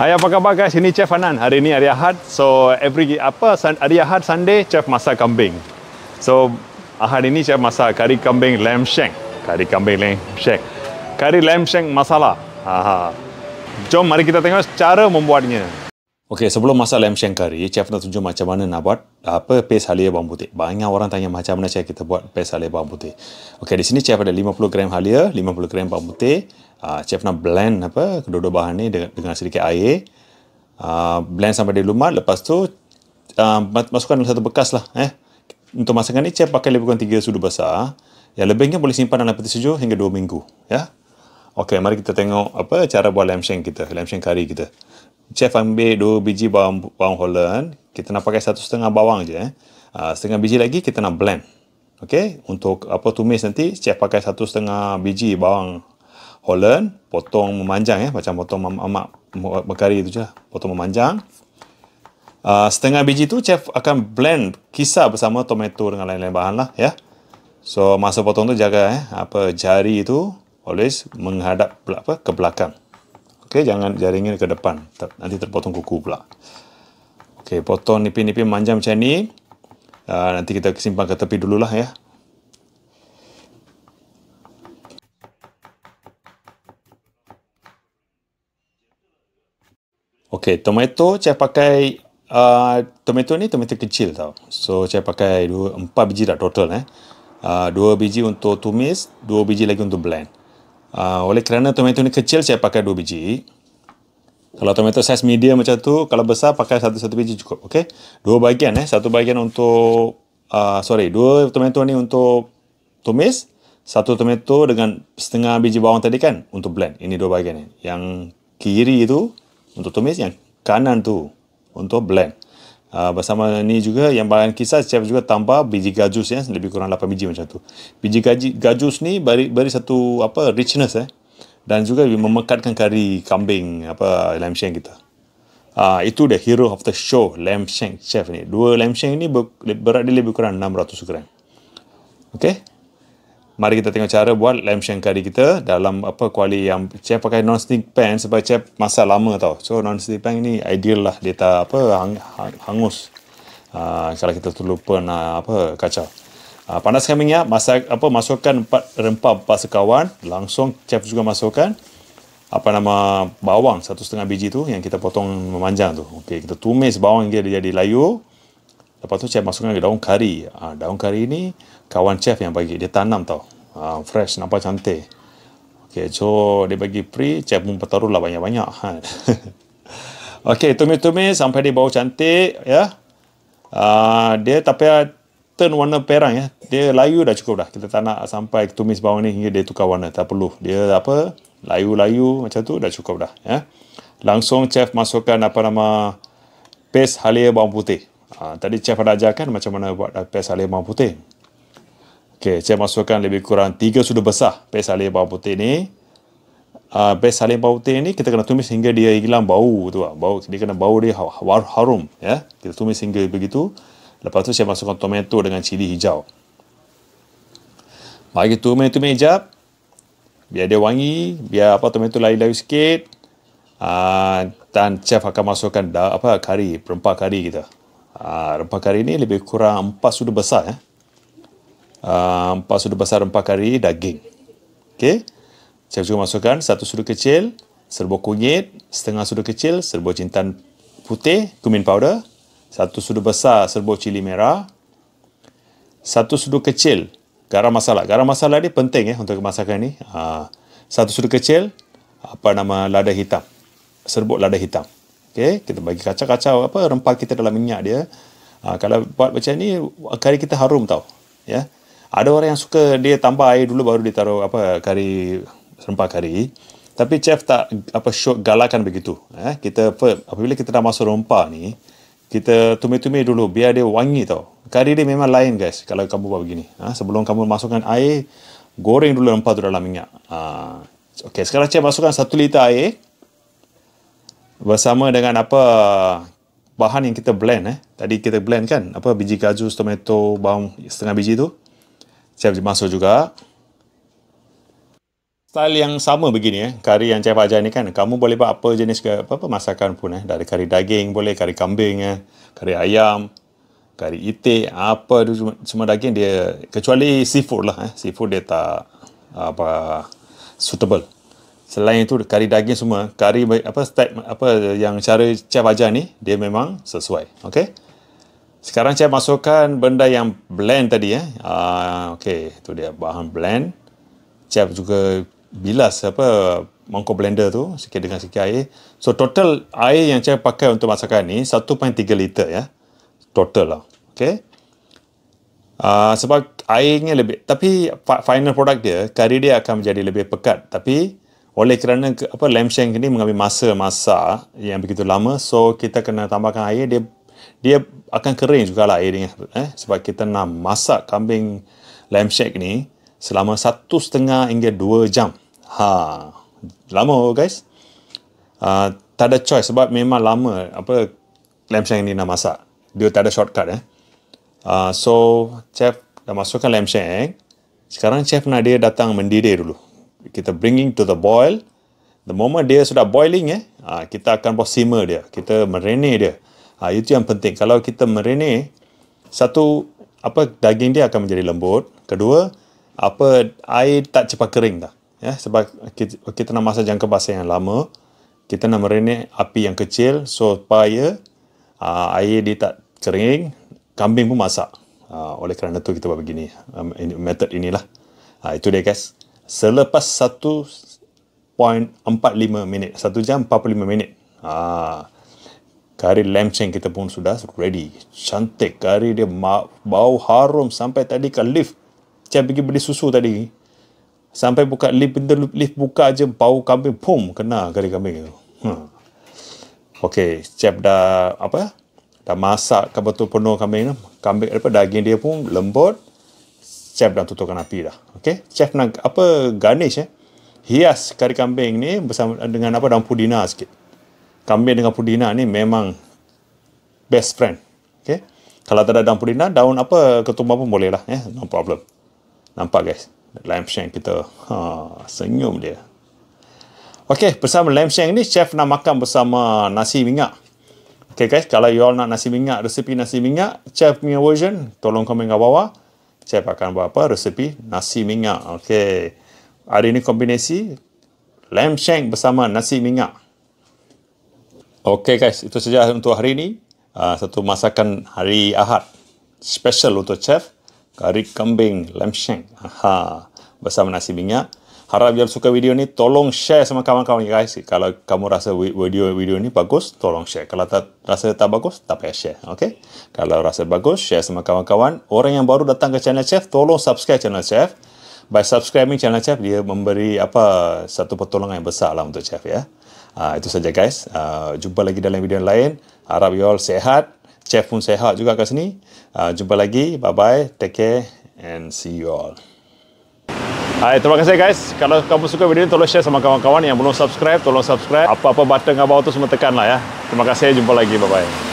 Hai apa khabar guys, ini Chef Anan. Hari ini hari Ahad. So every apa hari Ahad Sunday Chef masak kambing. So hari ini Chef masak kari kambing lamb shank. Kari kambing lamb shank. Kari lamb shank masala. Aha. Jom mari kita tengok cara membuatnya. Okey, sebelum masa lamb shank curry, chef nak tunjuk macam mana nak buat apa pes halia bawang putih. Banyak orang tanya macam mana chef kita buat pes halia bawang putih. Okey, di sini chef ada 50 gram halia, 50 gram bawang putih. Uh, ah, chef nak blend apa kedua-dua bahan ni dengan, dengan sedikit air. Uh, blend sampai dia lumat, lepas tu uh, masukkan dalam satu bekas lah. Eh. Untuk masakan ni, chef pakai lebih kurang tiga sudu besar. Yang lebihnya boleh simpan dalam peti sejuk hingga dua minggu. Ya. Okey, mari kita tengok apa cara buat lamb shank kita, lamb shank curry kita chef ambil dua biji bawang bawang Holland. Kita nak pakai satu setengah bawang je. Eh. Ah, setengah biji lagi kita nak blend. okay? untuk apa tumis nanti chef pakai satu setengah biji bawang Holland, potong memanjang eh, macam potong mamak berkari itu je, lah. potong memanjang. Uh, setengah biji tu chef akan blend kisar bersama tomato dengan lain-lain bahan lah ya. So masa potong tu jaga eh apa jari itu always menghadap apa ke belakang. Okay, jangan jaringin ke depan. Ter, nanti terpotong kuku pula. Okay, potong nipi-nipi manjang macam ni. Uh, nanti kita simpan ke tepi dululah ya. Okay, tomato saya pakai uh, tomato ni tomato kecil tau. So, saya pakai 2, 4 biji dah total eh. Uh, ah, 2 biji untuk tumis, 2 biji lagi untuk blend. Uh, oleh kerana tomato ni kecil, saya pakai dua biji. Kalau tomato size medium macam tu, kalau besar pakai satu-satu biji cukup. Okey, Dua bahagian. Eh? Satu bahagian untuk, uh, sorry, dua tomato ni untuk tumis. Satu tomato dengan setengah biji bawang tadi kan untuk blend. Ini dua bahagian. Eh? Yang kiri itu untuk tumis, yang kanan tu untuk blend. Ah, bersama ni juga yang bahan kisah chef juga tambah biji gajus ya lebih kurang 8 biji macam tu biji gaji, gajus ni beri, beri satu apa richness eh dan juga memekatkan kari kambing apa lamb shank kita uh, itu the hero of the show lamb shank chef ni dua lamb shank ni ber, berat dia lebih kurang 600 gram okay mari kita tengok cara buat lamp shank kari kita dalam apa kuali yang chef pakai non stick pan sebab chef masa lama tau so non stick pan ni ideal lah dia tak apa hang, hang, hangus uh, ah, kalau kita terlupa nak apa kacau uh, panaskan minyak masak apa masukkan empat rempah empat sekawan langsung chef juga masukkan apa nama bawang satu setengah biji tu yang kita potong memanjang tu okey kita tumis bawang dia jadi layu Lepas tu chef masukkan ke daun kari. Ha, daun kari ni kawan chef yang bagi. Dia tanam tau. Ha, fresh, nampak cantik. Okay, so dia bagi pre, chef pun petarul lah banyak-banyak. Ha. okay, tumis-tumis sampai dia bau cantik. ya. Ha, dia tak payah turn warna perang ya. Dia layu dah cukup dah. Kita tak nak sampai tumis bawang ni hingga dia tukar warna. Tak perlu. Dia apa? Layu-layu macam tu dah cukup dah. Ya. Langsung chef masukkan apa nama paste halia bawang putih. Ah, tadi chef ada ajarkan macam mana buat uh, pes halia bawang putih. Okey, saya masukkan lebih kurang tiga sudu besar pes halia bawang putih ni. Uh, pes halia bawang putih ni kita kena tumis hingga dia hilang bau tu. Bau dia kena bau dia har ha, harum ya. Kita tumis hingga begitu. Lepas tu saya masukkan tomato dengan cili hijau. Bagi tomato hijau biar dia wangi, biar apa tomato lain lain sikit. Uh, dan chef akan masukkan da, apa kari, perempah kari kita. Ah, rempah kari ni lebih kurang empat sudu besar eh. Ah, empat sudu besar rempah kari daging. Okey. Saya juga masukkan satu sudu kecil serbuk kunyit, setengah sudu kecil serbuk jintan putih, cumin powder, satu sudu besar serbuk cili merah, satu sudu kecil garam masala. Garam masala ni penting eh untuk masakan ini. Ha, ah, satu sudu kecil apa nama lada hitam. Serbuk lada hitam. Okay, kita bagi kacau-kacau apa rempah kita dalam minyak dia. Ha, kalau buat macam ni, kari kita harum tau. Ya, ada orang yang suka dia tambah air dulu baru ditaruh apa kari rempah kari. Tapi chef tak apa show galakan begitu. Eh, kita Apa apabila kita dah masuk rempah ni, kita tumis-tumis dulu biar dia wangi tau. Kari dia memang lain guys kalau kamu buat begini. Ha, sebelum kamu masukkan air, goreng dulu rempah tu dalam minyak. Ha, ah, okay, sekarang chef masukkan satu liter air bersama dengan apa bahan yang kita blend eh. Tadi kita blend kan apa biji kaju, tomato, bawang setengah biji tu. Chef masuk juga. Style yang sama begini eh. Kari yang chef ajar ni kan. Kamu boleh buat apa jenis apa, -apa masakan pun eh. Dari kari daging boleh, kari kambing eh. Kari ayam, kari itik, apa tu semua, semua daging dia. Kecuali seafood lah eh. Seafood dia tak apa suitable selain itu kari daging semua kari apa step apa yang cara chef ajar ni dia memang sesuai okey sekarang chef masukkan benda yang blend tadi eh ah okey tu dia bahan blend chef juga bilas apa mangkuk blender tu sikit dengan sikit air so total air yang chef pakai untuk masakan ni 1.3 liter ya total lah okey Uh, sebab airnya lebih tapi final product dia kari dia akan menjadi lebih pekat tapi oleh kerana apa lamb shank ni mengambil masa masa yang begitu lama, so kita kena tambahkan air dia dia akan kering juga lah air dia eh? sebab kita nak masak kambing lamb shank ni selama satu setengah hingga dua jam. Ha, lama guys. Uh, tak ada choice sebab memang lama apa lamb shank ni nak masak. Dia tak ada shortcut eh. Uh, so chef dah masukkan lamb shank. Sekarang chef nak dia datang mendidih dulu kita bringing to the boil the moment dia sudah boiling eh ah, kita akan buat simmer dia kita merene dia ha, itu yang penting kalau kita merene satu apa daging dia akan menjadi lembut kedua apa air tak cepat kering dah ya sebab kita, kita nak masa jangka masa yang lama kita nak merene api yang kecil supaya aa, ah, air dia tak kering kambing pun masak aa, oleh kerana tu kita buat begini um, method inilah ha, itu dia guys selepas 1.45 minit 1 jam 45 minit ha. kari lamb chain kita pun sudah ready cantik kari dia bau harum sampai tadi kat lift macam pergi beli susu tadi sampai buka lift benda lift buka aje bau kambing boom kena kari kambing tu ha. Okey, chef dah apa? Dah masak kapal tu penuh kambing Kambing apa daging dia pun lembut, chef dah tutupkan api dah. okay? chef nak apa garnish eh? Hias kari kambing ni bersama dengan apa daun pudina sikit. Kambing dengan pudina ni memang best friend. okay? Kalau tak ada daun pudina, daun apa ketumbar pun boleh lah eh, no problem. Nampak guys, lamb shank kita. Ha, senyum dia. Okay, bersama lamb shank ni chef nak makan bersama nasi minyak. Okay guys, kalau you all nak nasi minyak, resipi nasi minyak, chef punya version, tolong komen kat bawah chef akan buat apa? Resepi nasi minyak. Okey. Hari ini kombinasi lamb shank bersama nasi minyak. Okey guys, itu saja untuk hari ini. Uh, satu masakan hari Ahad. Special untuk chef. Kari kambing lamb shank. Aha. Bersama nasi minyak harap yang suka video ni tolong share sama kawan-kawan guys kalau kamu rasa video video ni bagus tolong share kalau tak rasa tak bagus tak payah share okey kalau rasa bagus share sama kawan-kawan orang yang baru datang ke channel chef tolong subscribe channel chef by subscribing channel chef dia memberi apa satu pertolongan yang besar lah untuk chef ya ha, itu saja guys ha, jumpa lagi dalam video yang lain harap you all sehat chef pun sehat juga kat sini ha, jumpa lagi bye bye take care and see you all Hai, terima kasih guys. Kalau kamu suka video ini, tolong share sama kawan-kawan yang belum subscribe. Tolong subscribe. Apa-apa button ke bawah tu semua tekan lah ya. Terima kasih. Jumpa lagi. Bye-bye.